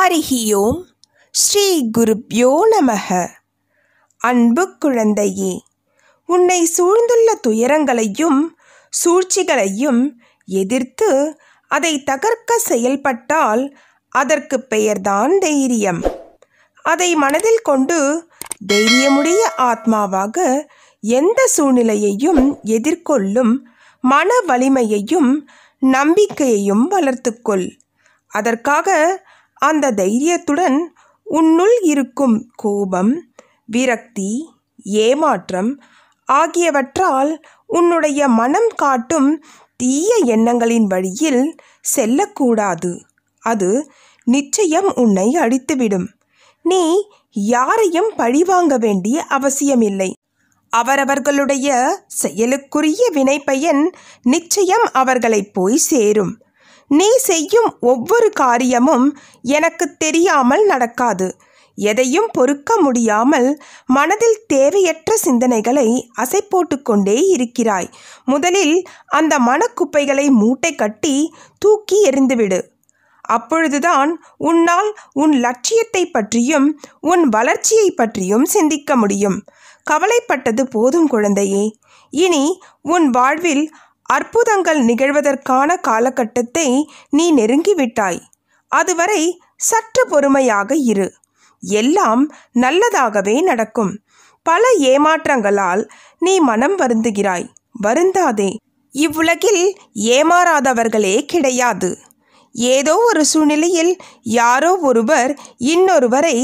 அருகி ஸ்ரீ குருப்யோ நமக அன்பு குழந்தையே உன்னை சூழ்ந்துள்ள துயரங்களையும் சூழ்ச்சிகளையும் எதிர்த்து அதை தகர்க்க செயல்பட்டால் அதற்கு பெயர்தான் தைரியம் அதை மனதில் கொண்டு தைரியமுடைய ஆத்மாவாக எந்த சூழ்நிலையையும் எதிர்கொள்ளும் மன வலிமையையும் நம்பிக்கையையும் வளர்த்துக்கொள் அதற்காக அந்த தைரியத்துடன் உன்னுள் இருக்கும் கோபம் விரக்தி ஏமாற்றம் ஆகியவற்றால் உன்னுடைய மனம் காட்டும் தீய எண்ணங்களின் வழியில் செல்லக்கூடாது அது நிச்சயம் உன்னை அடித்துவிடும் நீ யாரையும் பழிவாங்க வேண்டிய அவசியமில்லை அவரவர்களுடைய செயலுக்குரிய வினைப்பயன் நிச்சயம் அவர்களை போய் சேரும் நீ செய்யும் ஒவ்வொரு காரியமும் எனக்கு தெரியாமல் நடக்காது எதையும் பொறுக்க முடியாமல் மனதில் தேவையற்ற சிந்தனைகளை அசை போட்டுக்கொண்டே இருக்கிறாய் முதலில் அந்த மனக்குப்பைகளை மூட்டை கட்டி தூக்கி எறிந்துவிடு அப்பொழுதுதான் உன்னால் உன் லட்சியத்தை பற்றியும் உன் வளர்ச்சியை பற்றியும் சிந்திக்க முடியும் கவலைப்பட்டது போதும் குழந்தையே இனி உன் வாழ்வில் அற்புதங்கள் நிகழ்வதற்கான காலகட்டத்தை நீ நெருங்கிவிட்டாய் அதுவரை சற்று பொறுமையாக இரு எல்லாம் நல்லதாகவே நடக்கும் பல ஏமாற்றங்களால் நீ மனம் வருந்துகிறாய் வருந்தாதே இவ்வுலகில் ஏமாறாதவர்களே கிடையாது ஏதோ ஒரு சூழ்நிலையில் யாரோ ஒருவர் இன்னொருவரை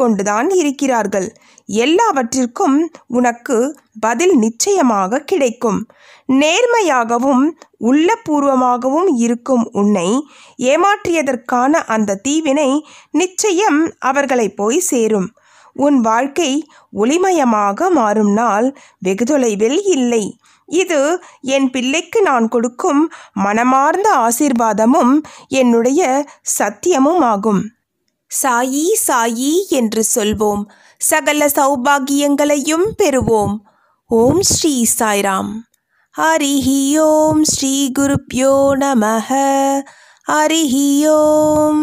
கொண்டுதான் இருக்கிறார்கள் எல்லாவற்றிற்கும் உனக்கு பதில் நிச்சயமாக கிடைக்கும் நேர்மையாகவும் உள்ளபூர்வமாகவும் இருக்கும் உன்னை ஏமாற்றியதற்கான அந்த தீவினை நிச்சயம் அவர்களை போய் சேரும் உன் வாழ்க்கை ஒளிமயமாக மாறும் நாள் வெகு தொலைவில் இல்லை இது என் பிள்ளைக்கு நான் கொடுக்கும் மனமார்ந்த ஆசீர்வாதமும் என்னுடைய சத்தியமும் ஆகும் சாயி சாயி என்று சொல்வோம் சகல சௌபாகியங்களையும் பெறுவோம் ஓம் ஸ்ரீ சாய்ராம் ஹரிஹி ஓம் ஸ்ரீ குருப்யோ நமஹ ஹரிஹி ஓம்